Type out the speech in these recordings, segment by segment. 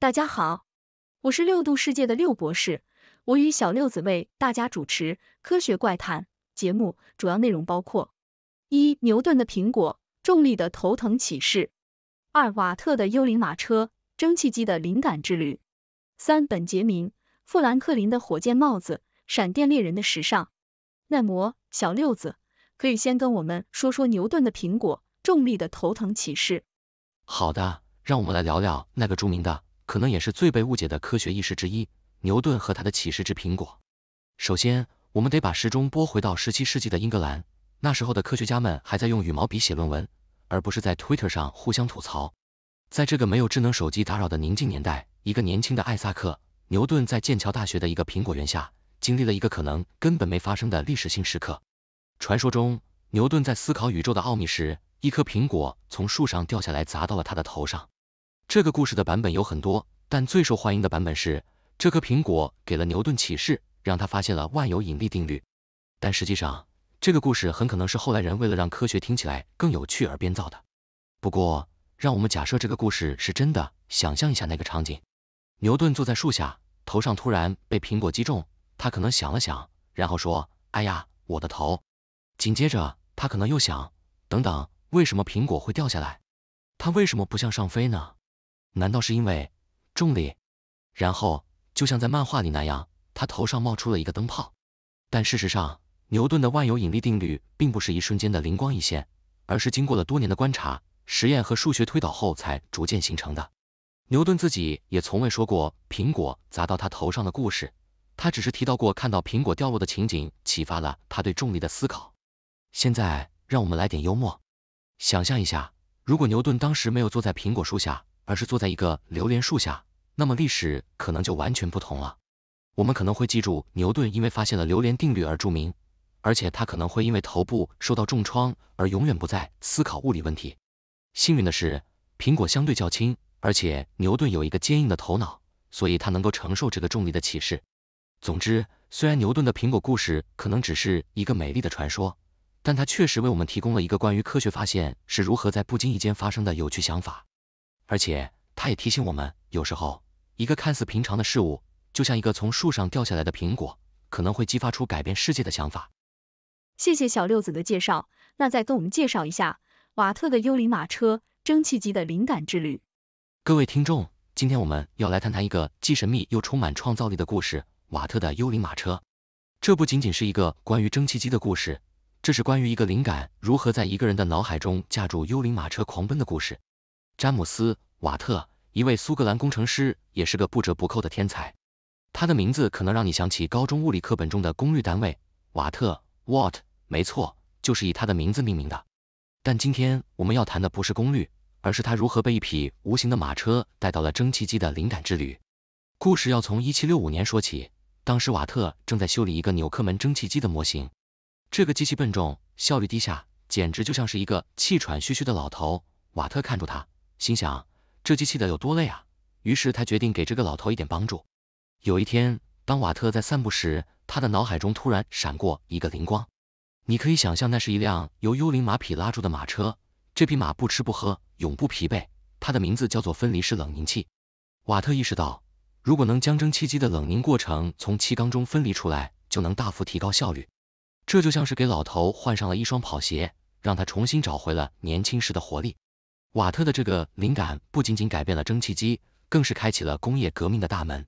大家好，我是六度世界的六博士，我与小六子为大家主持《科学怪谈》节目，主要内容包括：一、牛顿的苹果，重力的头疼启示；二、瓦特的幽灵马车，蒸汽机的灵感之旅；三、本杰明·富兰克林的火箭帽子，闪电猎人的时尚。耐磨，小六子，可以先跟我们说说牛顿的苹果，重力的头疼启示。好的，让我们来聊聊那个著名的。可能也是最被误解的科学意识之一，牛顿和他的启示之苹果。首先，我们得把时钟拨回到十七世纪的英格兰，那时候的科学家们还在用羽毛笔写论文，而不是在 Twitter 上互相吐槽。在这个没有智能手机打扰的宁静年代，一个年轻的艾萨克·牛顿在剑桥大学的一个苹果园下，经历了一个可能根本没发生的历史性时刻。传说中，牛顿在思考宇宙的奥秘时，一颗苹果从树上掉下来砸到了他的头上。这个故事的版本有很多，但最受欢迎的版本是，这颗苹果给了牛顿启示，让他发现了万有引力定律。但实际上，这个故事很可能是后来人为了让科学听起来更有趣而编造的。不过，让我们假设这个故事是真的，想象一下那个场景：牛顿坐在树下，头上突然被苹果击中，他可能想了想，然后说：“哎呀，我的头！”紧接着，他可能又想：“等等，为什么苹果会掉下来？它为什么不向上飞呢？”难道是因为重力？然后就像在漫画里那样，他头上冒出了一个灯泡。但事实上，牛顿的万有引力定律并不是一瞬间的灵光一现，而是经过了多年的观察、实验和数学推导后才逐渐形成的。牛顿自己也从未说过苹果砸到他头上的故事，他只是提到过看到苹果掉落的情景启发了他对重力的思考。现在让我们来点幽默，想象一下，如果牛顿当时没有坐在苹果树下。而是坐在一个榴莲树下，那么历史可能就完全不同了。我们可能会记住牛顿因为发现了榴莲定律而著名，而且他可能会因为头部受到重创而永远不再思考物理问题。幸运的是，苹果相对较轻，而且牛顿有一个坚硬的头脑，所以他能够承受这个重力的启示。总之，虽然牛顿的苹果故事可能只是一个美丽的传说，但它确实为我们提供了一个关于科学发现是如何在不经意间发生的有趣想法。而且，他也提醒我们，有时候一个看似平常的事物，就像一个从树上掉下来的苹果，可能会激发出改变世界的想法。谢谢小六子的介绍，那再跟我们介绍一下瓦特的幽灵马车、蒸汽机的灵感之旅。各位听众，今天我们要来谈谈一个既神秘又充满创造力的故事——瓦特的幽灵马车。这不仅仅是一个关于蒸汽机的故事，这是关于一个灵感如何在一个人的脑海中架住幽灵马车狂奔的故事。詹姆斯·瓦特，一位苏格兰工程师，也是个不折不扣的天才。他的名字可能让你想起高中物理课本中的功率单位瓦特 （Watt），没错，就是以他的名字命名的。但今天我们要谈的不是功率，而是他如何被一匹无形的马车带到了蒸汽机的灵感之旅。故事要从一七六五年说起，当时瓦特正在修理一个纽克门蒸汽机的模型，这个机器笨重，效率低下，简直就像是一个气喘吁吁的老头。瓦特看住他。心想这机器得有多累啊，于是他决定给这个老头一点帮助。有一天，当瓦特在散步时，他的脑海中突然闪过一个灵光。你可以想象，那是一辆由幽灵马匹拉住的马车，这匹马不吃不喝，永不疲惫。它的名字叫做分离式冷凝器。瓦特意识到，如果能将蒸汽机的冷凝过程从气缸中分离出来，就能大幅提高效率。这就像是给老头换上了一双跑鞋，让他重新找回了年轻时的活力。瓦特的这个灵感不仅仅改变了蒸汽机，更是开启了工业革命的大门。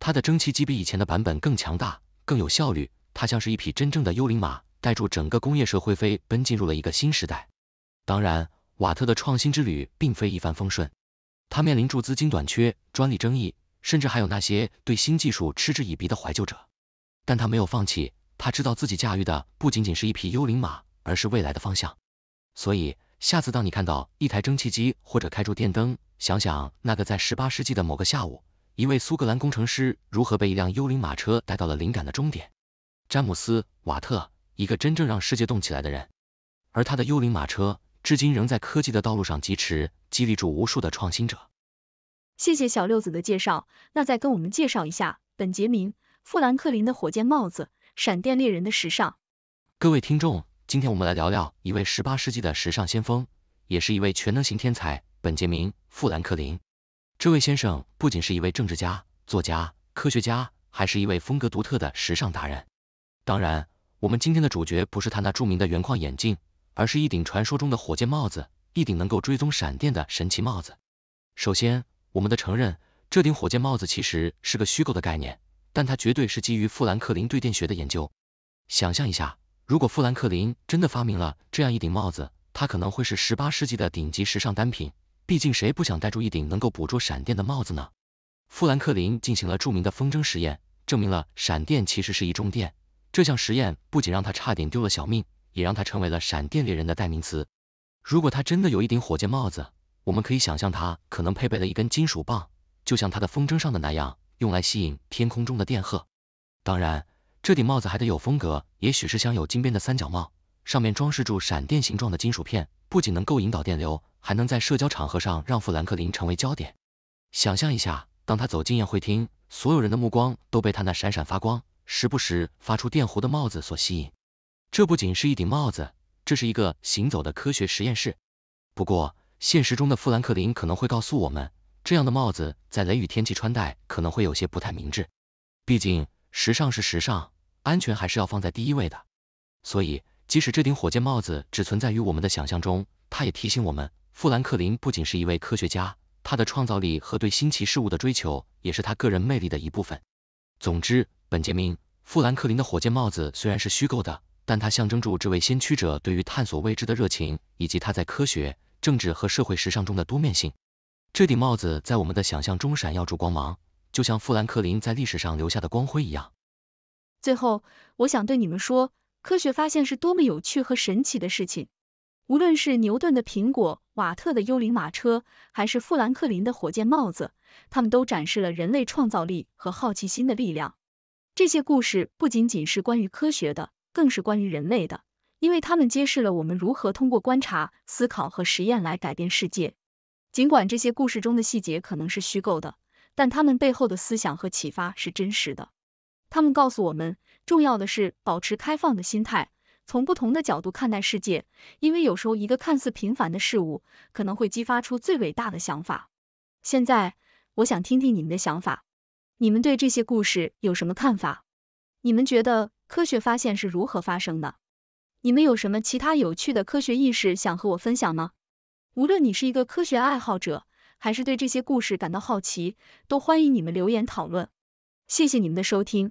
他的蒸汽机比以前的版本更强大、更有效率，它像是一匹真正的幽灵马，带住整个工业社会飞奔进入了一个新时代。当然，瓦特的创新之旅并非一帆风顺，他面临住资金短缺、专利争议，甚至还有那些对新技术嗤之以鼻的怀旧者。但他没有放弃，他知道自己驾驭的不仅仅是一匹幽灵马，而是未来的方向。所以。下次当你看到一台蒸汽机或者开住电灯，想想那个在十八世纪的某个下午，一位苏格兰工程师如何被一辆幽灵马车带到了灵感的终点。詹姆斯·瓦特，一个真正让世界动起来的人，而他的幽灵马车至今仍在科技的道路上疾驰，激励住无数的创新者。谢谢小六子的介绍，那再跟我们介绍一下本杰明·富兰克林的火箭帽子，闪电猎人的时尚。各位听众。今天我们来聊聊一位十八世纪的时尚先锋，也是一位全能型天才——本杰明·富兰克林。这位先生不仅是一位政治家、作家、科学家，还是一位风格独特的时尚达人。当然，我们今天的主角不是他那著名的圆框眼镜，而是一顶传说中的火箭帽子，一顶能够追踪闪电的神奇帽子。首先，我们的承认，这顶火箭帽子其实是个虚构的概念，但它绝对是基于富兰克林对电学的研究。想象一下。如果富兰克林真的发明了这样一顶帽子，它可能会是十八世纪的顶级时尚单品。毕竟谁不想戴住一顶能够捕捉闪电的帽子呢？富兰克林进行了著名的风筝实验，证明了闪电其实是一种电。这项实验不仅让他差点丢了小命，也让他成为了闪电猎人的代名词。如果他真的有一顶火箭帽子，我们可以想象他可能配备了一根金属棒，就像他的风筝上的那样，用来吸引天空中的电荷。当然。这顶帽子还得有风格，也许是镶有金边的三角帽，上面装饰住闪电形状的金属片，不仅能够引导电流，还能在社交场合上让富兰克林成为焦点。想象一下，当他走进宴会厅，所有人的目光都被他那闪闪发光、时不时发出电弧的帽子所吸引。这不仅是一顶帽子，这是一个行走的科学实验室。不过，现实中的富兰克林可能会告诉我们，这样的帽子在雷雨天气穿戴可能会有些不太明智。毕竟，时尚是时尚。安全还是要放在第一位的。所以，即使这顶火箭帽子只存在于我们的想象中，它也提醒我们，富兰克林不仅是一位科学家，他的创造力和对新奇事物的追求也是他个人魅力的一部分。总之，本杰明·富兰克林的火箭帽子虽然是虚构的，但它象征着这位先驱者对于探索未知的热情，以及他在科学、政治和社会时尚中的多面性。这顶帽子在我们的想象中闪耀着光芒，就像富兰克林在历史上留下的光辉一样。最后，我想对你们说，科学发现是多么有趣和神奇的事情。无论是牛顿的苹果、瓦特的幽灵马车，还是富兰克林的火箭帽子，他们都展示了人类创造力和好奇心的力量。这些故事不仅仅是关于科学的，更是关于人类的，因为他们揭示了我们如何通过观察、思考和实验来改变世界。尽管这些故事中的细节可能是虚构的，但他们背后的思想和启发是真实的。他们告诉我们，重要的是保持开放的心态，从不同的角度看待世界，因为有时候一个看似平凡的事物，可能会激发出最伟大的想法。现在，我想听听你们的想法，你们对这些故事有什么看法？你们觉得科学发现是如何发生的？你们有什么其他有趣的科学意识想和我分享吗？无论你是一个科学爱好者，还是对这些故事感到好奇，都欢迎你们留言讨论。谢谢你们的收听。